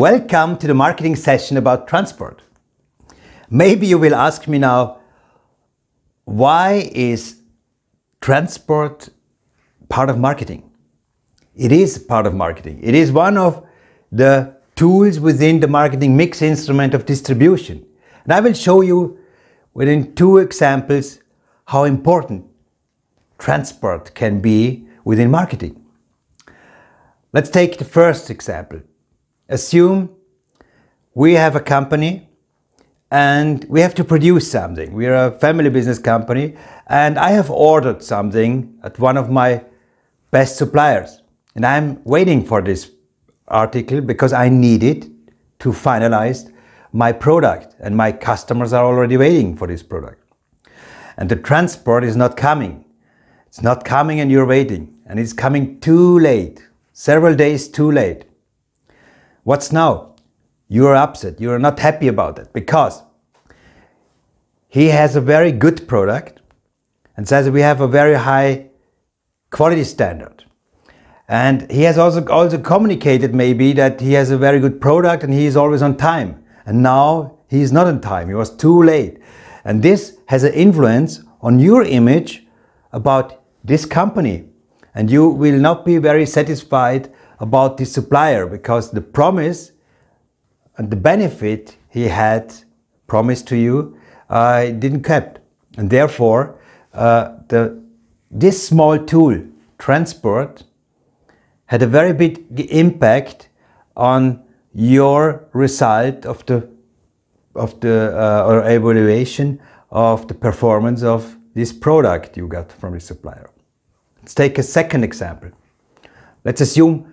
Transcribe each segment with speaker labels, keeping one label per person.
Speaker 1: Welcome to the marketing session about transport. Maybe you will ask me now, why is transport part of marketing? It is part of marketing. It is one of the tools within the marketing mix instrument of distribution. And I will show you within two examples how important transport can be within marketing. Let's take the first example assume we have a company and we have to produce something. We are a family business company and I have ordered something at one of my best suppliers and I'm waiting for this article because I need it to finalize my product and my customers are already waiting for this product. And the transport is not coming. It's not coming and you're waiting and it's coming too late, several days too late. What's now? You're upset. You're not happy about it because he has a very good product and says we have a very high quality standard. And he has also, also communicated maybe that he has a very good product and he is always on time. And now he is not on time. He was too late. And this has an influence on your image about this company. And you will not be very satisfied about the supplier because the promise and the benefit he had promised to you uh, didn't kept. And therefore, uh, the, this small tool, transport, had a very big impact on your result of the of the uh, or evaluation of the performance of this product you got from the supplier. Let's take a second example. Let's assume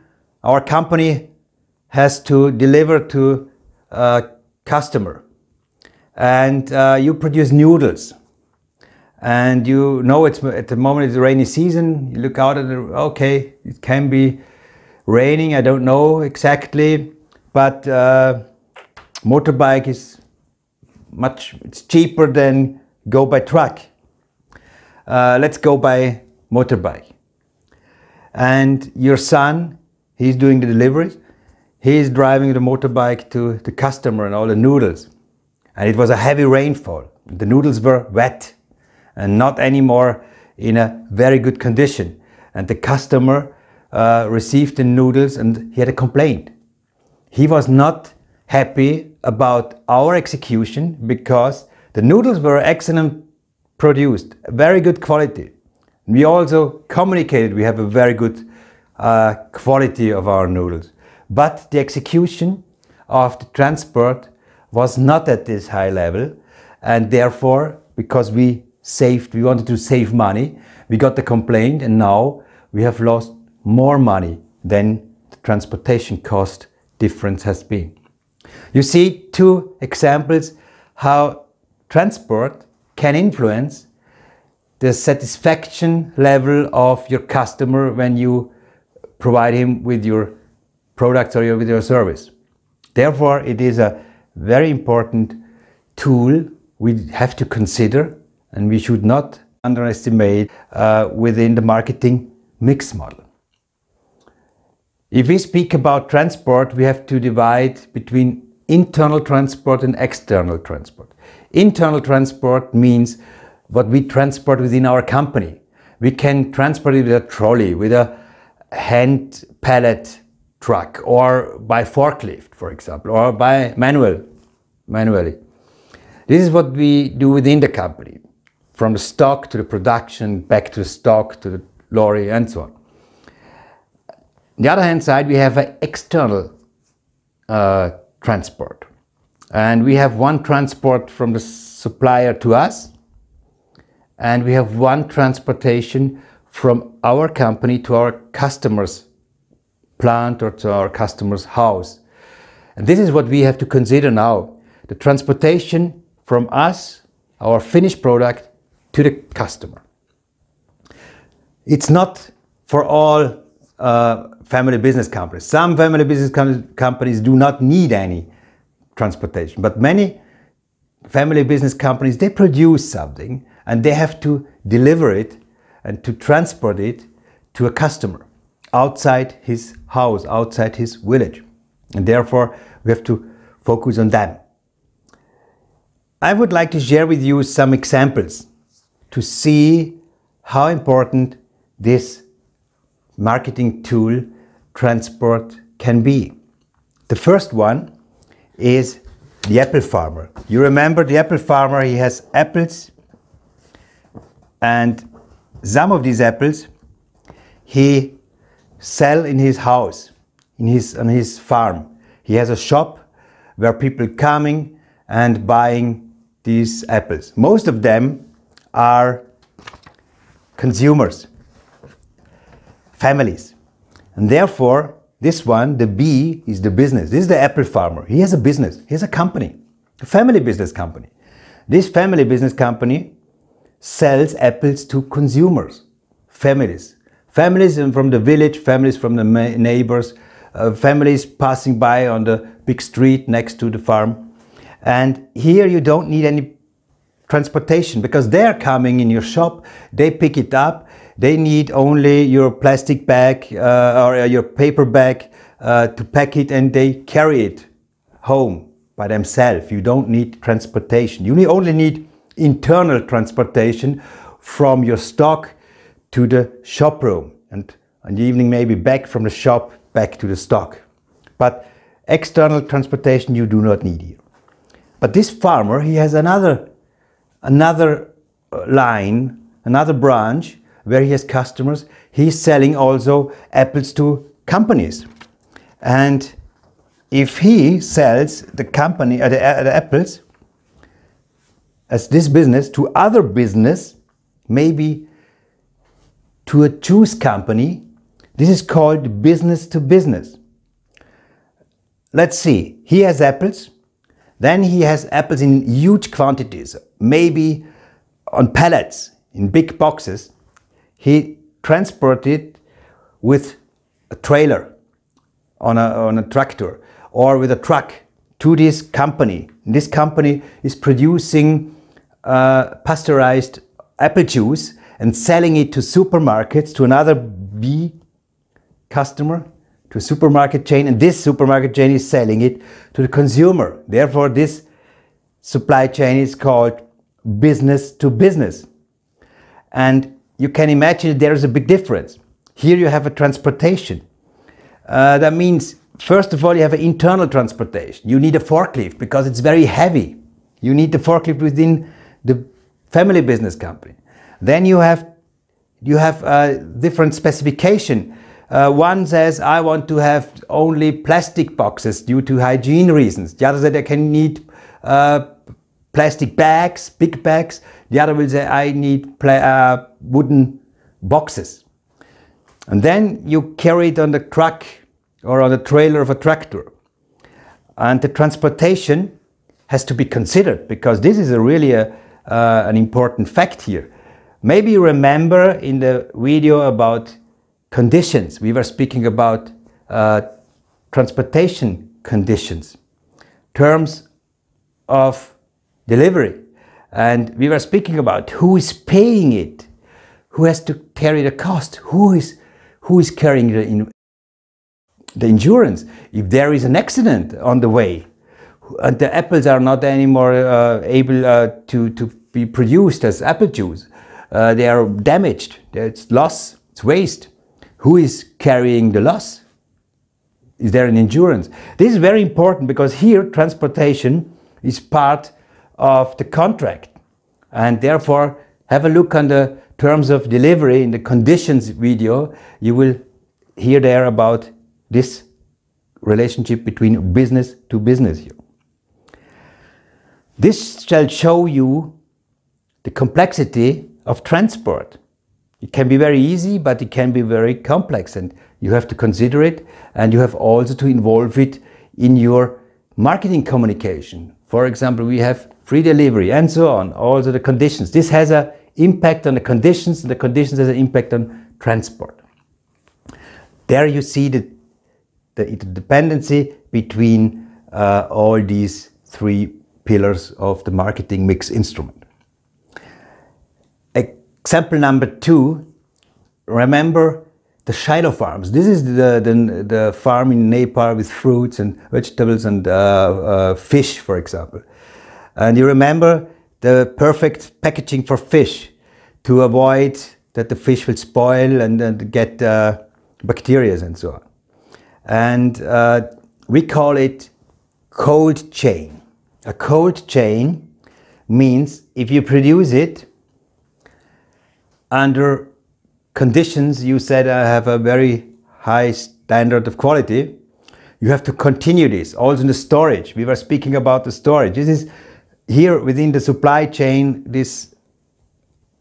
Speaker 1: our company has to deliver to a customer and uh, you produce noodles and you know it's at the moment it's rainy season you look out and okay it can be raining i don't know exactly but uh, motorbike is much it's cheaper than go by truck uh, let's go by motorbike and your son He's doing the deliveries. He's driving the motorbike to the customer and all the noodles. And it was a heavy rainfall. The noodles were wet and not anymore in a very good condition. And the customer uh, received the noodles and he had a complaint. He was not happy about our execution because the noodles were excellent produced, very good quality. We also communicated we have a very good uh, quality of our noodles. But the execution of the transport was not at this high level and therefore because we saved, we wanted to save money, we got the complaint and now we have lost more money than the transportation cost difference has been. You see two examples how transport can influence the satisfaction level of your customer when you provide him with your product or with your service. Therefore, it is a very important tool we have to consider and we should not underestimate uh, within the marketing mix model. If we speak about transport, we have to divide between internal transport and external transport. Internal transport means what we transport within our company. We can transport it with a trolley, with a hand pallet truck or by forklift, for example, or by manual, manually. This is what we do within the company, from the stock to the production, back to the stock, to the lorry, and so on. On the other hand side, we have an external uh, transport. And we have one transport from the supplier to us, and we have one transportation from our company to our customers plant or to our customer's house. And this is what we have to consider now. The transportation from us, our finished product, to the customer. It's not for all uh, family business companies. Some family business com companies do not need any transportation, but many family business companies, they produce something and they have to deliver it and to transport it to a customer outside his house, outside his village. And therefore, we have to focus on them. I would like to share with you some examples to see how important this marketing tool transport can be. The first one is the apple farmer. You remember the apple farmer, he has apples and some of these apples he sell in his house, in his, on his farm. He has a shop where people coming and buying these apples. Most of them are consumers, families. And therefore, this one, the B, is the business. This is the apple farmer. He has a business. He has a company, a family business company. This family business company sells apples to consumers, families. Families from the village, families from the neighbors, uh, families passing by on the big street next to the farm. And here you don't need any transportation because they're coming in your shop, they pick it up, they need only your plastic bag uh, or uh, your paper bag uh, to pack it and they carry it home by themselves. You don't need transportation. You only need internal transportation from your stock to the shop room and in the evening maybe back from the shop back to the stock. But external transportation you do not need here. But this farmer, he has another, another uh, line, another branch where he has customers. He's selling also apples to companies. And if he sells the company, uh, the, uh, the apples, as this business to other business, maybe to a juice company. This is called business to business. Let's see, he has apples, then he has apples in huge quantities, maybe on pallets, in big boxes. He transported with a trailer on a, on a tractor or with a truck to this company. this company is producing uh, pasteurized apple juice and selling it to supermarkets, to another B customer, to a supermarket chain, and this supermarket chain is selling it to the consumer. Therefore, this supply chain is called business to business. And you can imagine there is a big difference. Here you have a transportation. Uh, that means, first of all, you have an internal transportation. You need a forklift because it's very heavy. You need the forklift within the family business company. Then you have you have a different specification. Uh, one says, I want to have only plastic boxes due to hygiene reasons. The other said, I can need uh, plastic bags, big bags. The other will say, I need uh, wooden boxes. And then you carry it on the truck or on the trailer of a tractor. And the transportation has to be considered because this is a really a, uh, an important fact here. Maybe you remember in the video about conditions, we were speaking about uh, transportation conditions, terms of delivery. And we were speaking about who is paying it, who has to carry the cost, who is, who is carrying the, in, the insurance if there is an accident on the way and the apples are not anymore uh, able uh, to, to be produced as apple juice. Uh, they are damaged, it's loss, it's waste. Who is carrying the loss? Is there an insurance? This is very important because here transportation is part of the contract and therefore have a look on the terms of delivery in the conditions video. You will hear there about this relationship between business to business here. This shall show you the complexity of transport. It can be very easy, but it can be very complex and you have to consider it and you have also to involve it in your marketing communication. For example, we have free delivery and so on, also the conditions. This has an impact on the conditions and the conditions has an impact on transport. There you see the, the between uh, all these three pillars of the marketing mix instrument. Example number two, remember the Shiloh farms. This is the, the, the, farm in Nepal with fruits and vegetables and uh, uh, fish, for example. And you remember the perfect packaging for fish to avoid that the fish will spoil and, and get uh, bacteria and so on. And uh, we call it cold chain a cold chain means if you produce it under conditions you said I have a very high standard of quality, you have to continue this also in the storage. We were speaking about the storage. This is here within the supply chain, this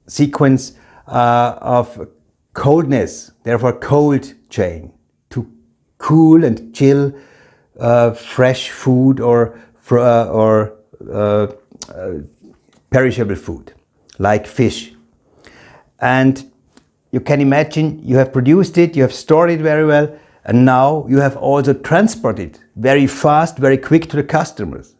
Speaker 1: sequence uh, of coldness, therefore cold chain, to cool and chill uh, fresh food or for, uh, or uh, uh, perishable food, like fish. And you can imagine you have produced it, you have stored it very well, and now you have also transported very fast, very quick to the customers,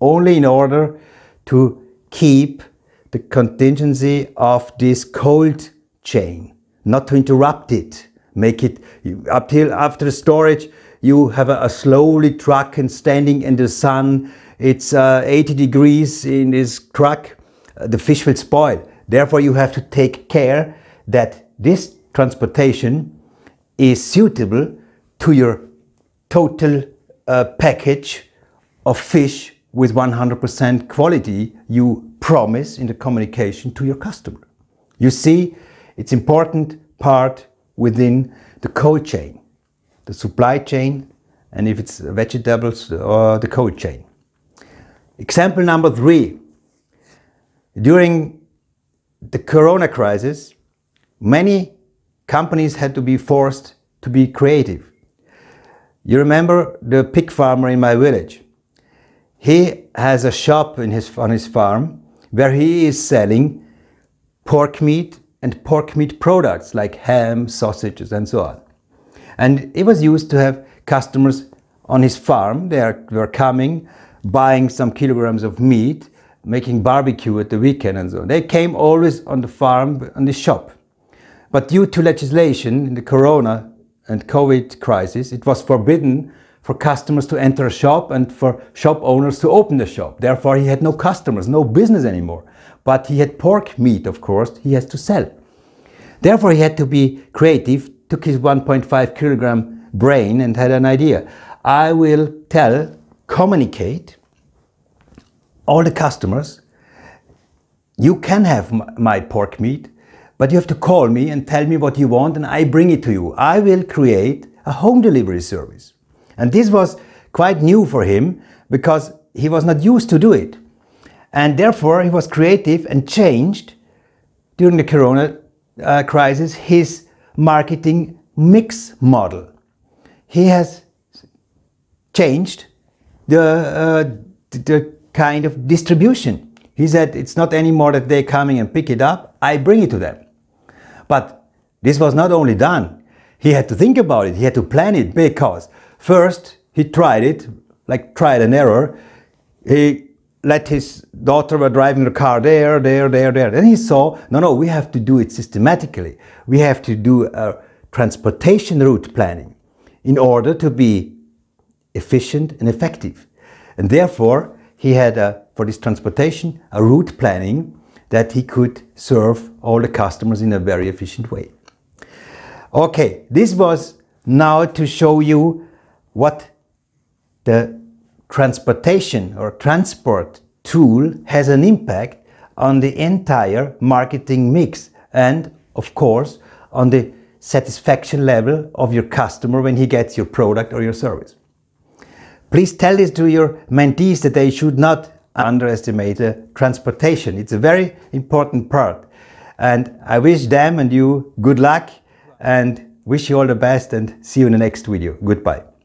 Speaker 1: only in order to keep the contingency of this cold chain, not to interrupt it, make it up till after storage, you have a, a slowly truck and standing in the sun, it's uh, 80 degrees in this truck, uh, the fish will spoil. Therefore, you have to take care that this transportation is suitable to your total uh, package of fish with 100% quality you promise in the communication to your customer. You see, it's important part within the cold chain the supply chain, and if it's vegetables, or the cold chain. Example number three. During the corona crisis, many companies had to be forced to be creative. You remember the pig farmer in my village. He has a shop in his, on his farm where he is selling pork meat and pork meat products like ham, sausages and so on. And it was used to have customers on his farm. They are, were coming, buying some kilograms of meat, making barbecue at the weekend and so on. They came always on the farm, on the shop. But due to legislation in the corona and COVID crisis, it was forbidden for customers to enter a shop and for shop owners to open the shop. Therefore, he had no customers, no business anymore. But he had pork meat, of course, he has to sell. Therefore, he had to be creative took his 1.5 kilogram brain and had an idea. I will tell, communicate all the customers, you can have my pork meat, but you have to call me and tell me what you want and I bring it to you. I will create a home delivery service. And this was quite new for him because he was not used to do it. And therefore he was creative and changed during the corona uh, crisis his marketing mix model. He has changed the, uh, the kind of distribution. He said it's not anymore that they're coming and pick it up, I bring it to them. But this was not only done, he had to think about it, he had to plan it because first he tried it, like tried and error. He let his daughter were driving the car there, there, there, there. Then he saw, no, no, we have to do it systematically. We have to do a transportation route planning in order to be efficient and effective. And therefore, he had, a, for this transportation, a route planning that he could serve all the customers in a very efficient way. Okay, this was now to show you what the transportation or transport tool has an impact on the entire marketing mix and, of course, on the satisfaction level of your customer when he gets your product or your service. Please tell this to your mentees that they should not underestimate the transportation. It's a very important part. And I wish them and you good luck and wish you all the best and see you in the next video. Goodbye.